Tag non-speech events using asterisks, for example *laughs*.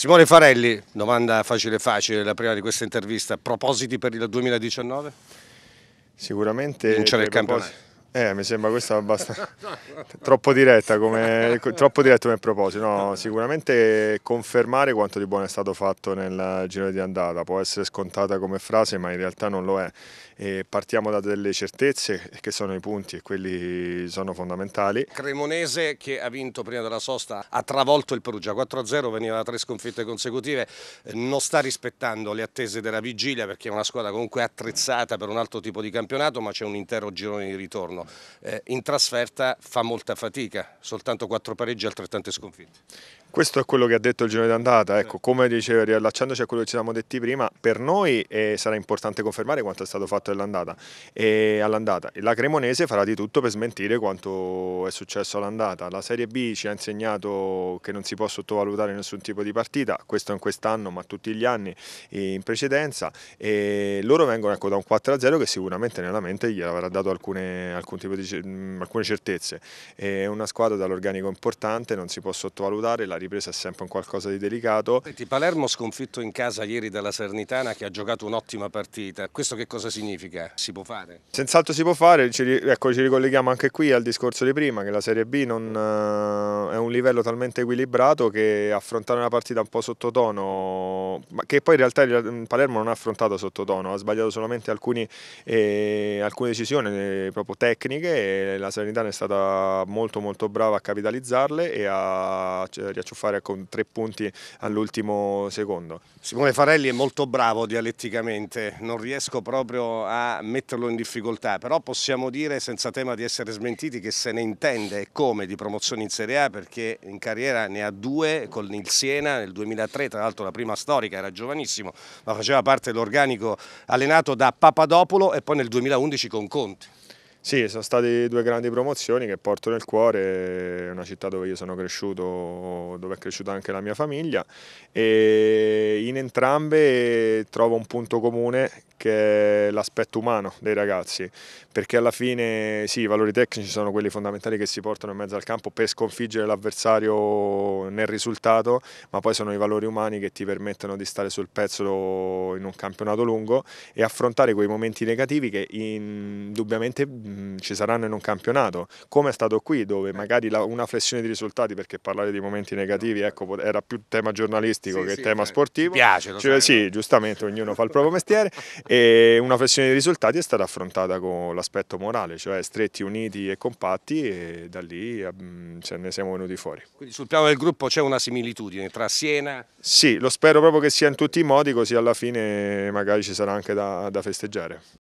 Simone Farelli, domanda facile facile, la prima di questa intervista, propositi per il 2019? Sicuramente... Vincere il campionato. Eh, mi sembra questa abbastanza *laughs* troppo, diretta come, troppo diretto come proposito. No, sicuramente confermare quanto di buono è stato fatto nel giro di andata. Può essere scontata come frase, ma in realtà non lo è. E partiamo da delle certezze che sono i punti e quelli sono fondamentali. Cremonese che ha vinto prima della sosta ha travolto il Perugia 4-0, veniva da tre sconfitte consecutive, eh, non sta rispettando le attese della vigilia perché è una squadra comunque attrezzata per un altro tipo di campionato, ma c'è un intero girone di ritorno quest'anno. Eh, in trasferta fa molta fatica, soltanto quattro pareggi e altrettante sconfitte. Questo è quello che ha detto il giorno d'andata, ecco, come dicevo, riallacciandoci a quello che ci siamo detti prima, per noi eh, sarà importante confermare quanto è stato fatto all'andata. E all'andata. La Cremonese farà di tutto per smentire quanto è successo all'andata. La Serie B ci ha insegnato che non si può sottovalutare nessun tipo di partita, questo in quest'anno ma tutti gli anni eh, in precedenza, e loro vengono ecco, da un 4-0 che sicuramente nella mente gli avrà dato alcune, alcune certezze. È una squadra dall'organico importante, non si può sottovalutare, la ripresa è sempre un qualcosa di delicato. Senti, Palermo sconfitto in casa ieri dalla Sernitana che ha giocato un'ottima partita, questo che cosa significa? Si può fare? Senz'altro si può fare, ci, ecco, ci ricolleghiamo anche qui al discorso di prima che la Serie B non, eh, è un livello talmente equilibrato che affrontare una partita un po' sottotono ma che poi in realtà il mm, Palermo non ha affrontato sottotono, ha sbagliato solamente alcuni, eh, alcune decisioni eh, proprio tecniche e la Serenità è stata molto molto brava a capitalizzarle e cioè, a riacciuffare con tre punti all'ultimo secondo. Simone Farelli è molto bravo dialetticamente, non riesco proprio a metterlo in difficoltà, però possiamo dire senza tema di essere smentiti che se ne intende e come di promozione in Serie A perché in carriera ne ha due con il Siena nel 2003, tra l'altro la prima storia storica, era giovanissimo, ma faceva parte dell'organico allenato da Papadopolo e poi nel 2011 con Conte. Sì, sono state due grandi promozioni che porto nel cuore, è una città dove io sono cresciuto, dove è cresciuta anche la mia famiglia e in entrambe trovo un punto comune che è l'aspetto umano dei ragazzi, perché alla fine sì, i valori tecnici sono quelli fondamentali che si portano in mezzo al campo per sconfiggere l'avversario nel risultato, ma poi sono i valori umani che ti permettono di stare sul pezzo in un campionato lungo e affrontare quei momenti negativi che indubbiamente Mm, ci saranno in un campionato, come è stato qui dove eh. magari la, una flessione di risultati, perché parlare di momenti negativi ecco, era più tema giornalistico sì, che sì, tema eh, cioè, sportivo, piace, cioè, sì, eh. giustamente ognuno fa il proprio *laughs* mestiere, e una flessione di risultati è stata affrontata con l'aspetto morale, cioè stretti, uniti e compatti e da lì mh, mm, cioè, ne siamo venuti fuori. Quindi sul piano del gruppo c'è una similitudine tra Siena... Sì, lo spero proprio che sia in tutti i modi, così alla fine magari ci sarà anche da, da festeggiare.